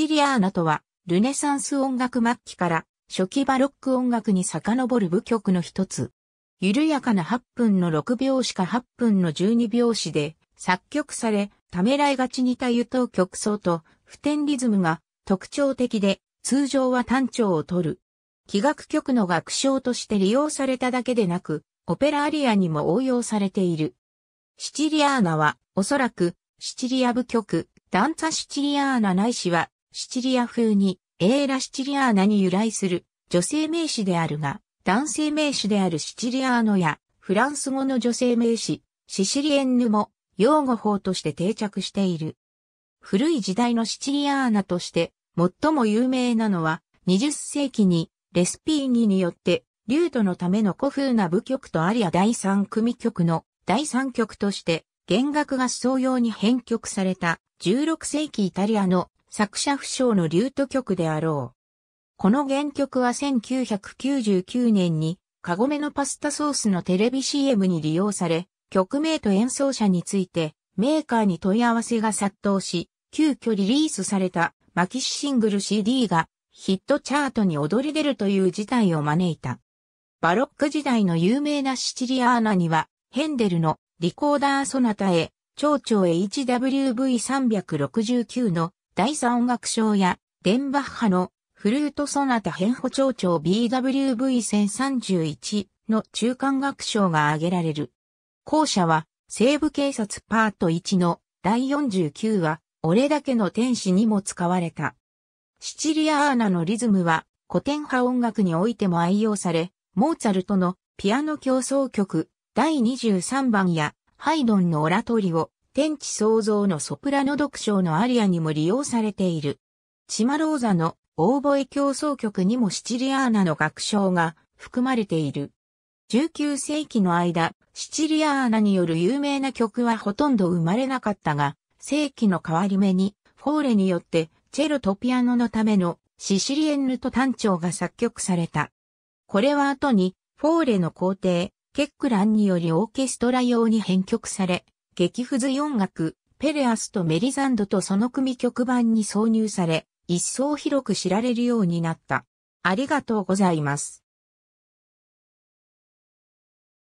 チリアーナとは、ルネサンス音楽末期から初期バロック音楽に遡る部曲の一つ。緩やかな8分の6拍子か8分の12拍子で作曲され、ためらいがちにた湯と曲奏と普天リズムが特徴的で、通常は単調をとる。器楽曲の楽章として利用されただけでなく、オペラアリアにも応用されている。シチリアーナは、おそらく、シチリア部曲、ダンザシチリアーナないしは、シチリア風に、エーラシチリアーナに由来する女性名詞であるが、男性名詞であるシチリアーノや、フランス語の女性名詞、シシリエンヌも、用語法として定着している。古い時代のシチリアーナとして、最も有名なのは、20世紀に、レスピーニによって、リュートのための古風な部曲とアリア第3組曲の第3曲として、弦楽合奏用に編曲された16世紀イタリアの作者不詳のリュート曲であろう。この原曲は1999年に、カゴメのパスタソースのテレビ CM に利用され、曲名と演奏者について、メーカーに問い合わせが殺到し、急遽リリースされた、マキシシングル CD が、ヒットチャートに躍り出るという事態を招いた。バロック時代の有名なシチリアーナには、ヘンデルのリコーダーソナタへ、蝶々へ 1WV369 の第三音楽賞や、デンバッハのフルートソナタホ町長 BWV1031 の中間楽賞が挙げられる。後者は、西部警察パート1の第49話、俺だけの天使にも使われた。シチリアーナのリズムは古典派音楽においても愛用され、モーツァルトのピアノ競争曲第23番やハイドンのオラトリオ天地創造のソプラノ読唱のアリアにも利用されている。チマローザのオーボエ競争曲にもシチリアーナの楽章が含まれている。19世紀の間、シチリアーナによる有名な曲はほとんど生まれなかったが、世紀の変わり目に、フォーレによって、チェロとピアノのためのシシリエンヌと単調が作曲された。これは後に、フォーレの皇帝、ケックランによりオーケストラ用に編曲され、激不随音楽、ペレアスとメリザンドとその組曲版に挿入され、一層広く知られるようになった。ありがとうございます。